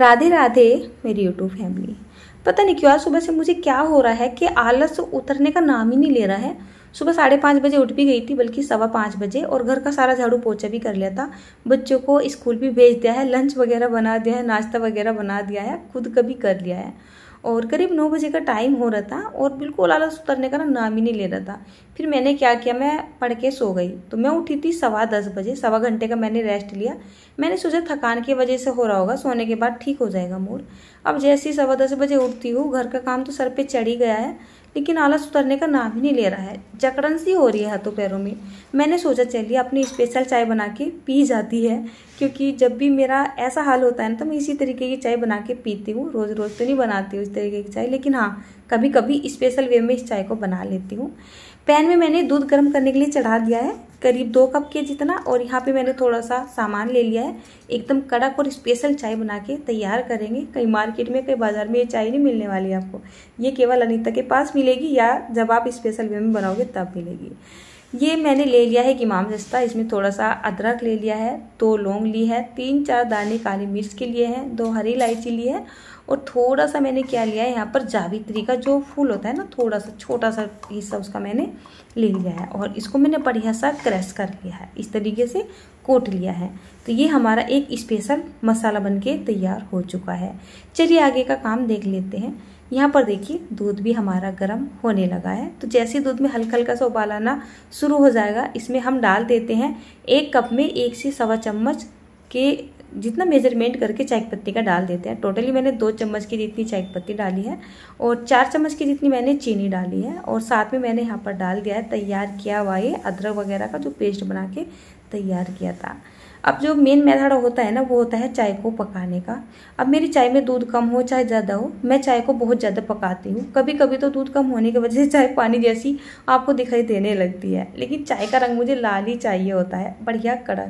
राधे राधे मेरी YouTube family पता नहीं क्यों आज सुबह से मुझे क्या हो रहा है कि आलस उतरने का नाम ही नहीं ले रहा है सुबह साढ़े पाँच बजे उठ भी गई थी बल्कि सवा पाँच बजे और घर का सारा झाड़ू पोछा भी कर लिया था बच्चों को स्कूल भी भेज दिया है लंच वगैरह बना दिया है नाश्ता वगैरह बना दिया है खुद कभी कर लिया है और करीब नौ बजे का टाइम हो रहा था और बिल्कुल आलस उतरने का ना नाम ही नहीं ले रहा था फिर मैंने क्या किया मैं पढ़ के सो गई तो मैं उठी थी सवा दस बजे सवा घंटे का मैंने रेस्ट लिया मैंने सोचा थकान की वजह से हो रहा होगा सोने के बाद ठीक हो जाएगा मूड अब जैसे ही सवा दस बजे उठती हूँ घर का काम तो सर पर चढ़ ही गया है लेकिन आलस उतरने का नाम ही नहीं ले रहा है जकड़न सी हो रही है हाथों पैरों में मैंने सोचा चलिए अपनी स्पेशल चाय बना के पी जाती है क्योंकि जब भी मेरा ऐसा हाल होता है ना तो मैं इसी तरीके की चाय बना के पीती हूँ रोज़ रोज़ तो नहीं बनाती हूँ इस तरीके की चाय लेकिन हाँ कभी कभी स्पेशल वे में इस चाय को बना लेती हूँ पैन में मैंने दूध गर्म करने के लिए चढ़ा दिया है करीब दो कप के जितना और यहाँ पे मैंने थोड़ा सा सामान ले लिया है एकदम कड़क और स्पेशल चाय बना के तैयार करेंगे कहीं मार्केट में कहीं बाज़ार में ये चाय नहीं मिलने वाली आपको ये केवल अनिता के पास मिलेगी या जब आप स्पेशल वे में बनाओगे तब मिलेगी ये मैंने ले लिया है कि इमाम दस्ता इसमें थोड़ा सा अदरक ले लिया है दो लौंग ली है तीन चार दाने काली मिर्च के लिए हैं दो हरी इलायची ली है और थोड़ा सा मैंने क्या लिया है यहाँ पर जावित्री का जो फूल होता है ना थोड़ा सा छोटा सा हिस्सा उसका मैंने ले लिया है और इसको मैंने बढ़िया सा क्रश कर लिया है इस तरीके से कोट लिया है तो ये हमारा एक स्पेशल मसाला बन के तैयार हो चुका है चलिए आगे का काम देख लेते हैं यहाँ पर देखिए दूध भी हमारा गर्म होने लगा है तो जैसे दूध में हल्का हल्का सा उबाल आना शुरू हो जाएगा इसमें हम डाल देते हैं एक कप में एक से सवा चम्मच के जितना मेजरमेंट करके चाय पत्ती का डाल देते हैं टोटली मैंने दो चम्मच की जितनी चाय पत्ती डाली है और चार चम्मच की जितनी मैंने चीनी डाली है और साथ में मैंने यहाँ पर डाल दिया है तैयार किया हुआ ये अदरक वगैरह का जो पेस्ट बना के तैयार किया था अब जो मेन मेथड होता है ना वो होता है चाय को पकाने का अब मेरी चाय में दूध कम हो चाहे ज़्यादा हो मैं चाय को बहुत ज़्यादा पकाती हूँ कभी कभी तो दूध कम होने की वजह से चाय पानी जैसी आपको दिखाई देने लगती है लेकिन चाय का रंग मुझे लाल ही चाहिए होता है बढ़िया कड़ा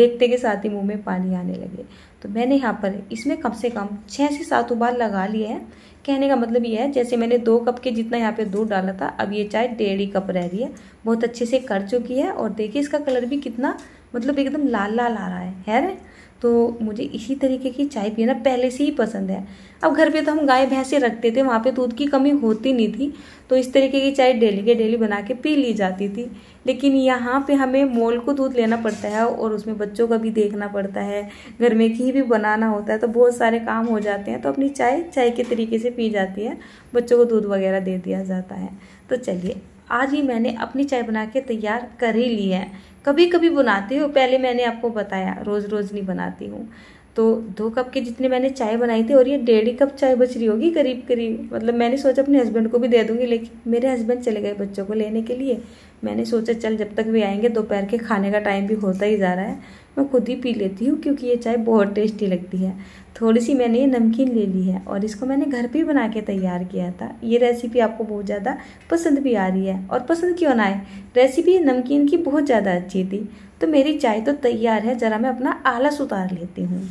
देखते के साथ ही मुँह में पानी आने लगे तो मैंने यहाँ पर इसमें कम से कम छः से सात उबाल लगा लिए हैं कहने का मतलब ये है जैसे मैंने दो कप के जितना यहाँ पे दूध डाला था अब ये चाय डेढ़ ही कप रह रही है बहुत अच्छे से कर चुकी है और देखिए इसका कलर भी कितना मतलब एकदम लाल लाल आ रहा है है ना तो मुझे इसी तरीके की चाय पीना पहले से ही पसंद है अब घर पे तो हम गाय भैंसे रखते थे वहाँ पे दूध की कमी होती नहीं थी तो इस तरीके की चाय डेली के डेली बना के पी ली जाती थी लेकिन यहाँ पे हमें मोल को दूध लेना पड़ता है और उसमें बच्चों का भी देखना पड़ता है घर में घी भी बनाना होता है तो बहुत सारे काम हो जाते हैं तो अपनी चाय चाय के तरीके से पी जाती है बच्चों को दूध वगैरह दे दिया जाता है तो चलिए आज ही मैंने अपनी चाय बना के तैयार कर ही ली है कभी कभी बनाती हूँ पहले मैंने आपको बताया रोज़ रोज़ नहीं बनाती हूँ तो दो कप के जितने मैंने चाय बनाई थी और ये डेढ़ कप चाय बच रही होगी करीब करीब मतलब मैंने सोचा अपने हस्बैंड को भी दे दूंगी लेकिन मेरे हस्बैंड चले गए बच्चों को लेने के लिए मैंने सोचा चल जब तक भी आएंगे दोपहर के खाने का टाइम भी होता ही जा रहा है मैं खुद ही पी लेती हूँ क्योंकि ये चाय बहुत टेस्टी लगती है थोड़ी सी मैंने ये नमकीन ले ली है और इसको मैंने घर पे बना के तैयार किया था ये रेसिपी आपको बहुत ज़्यादा पसंद भी आ रही है और पसंद क्यों ना आए रेसिपी नमकीन की बहुत ज़्यादा अच्छी थी तो मेरी चाय तो तैयार है ज़रा मैं अपना आलस उतार लेती हूँ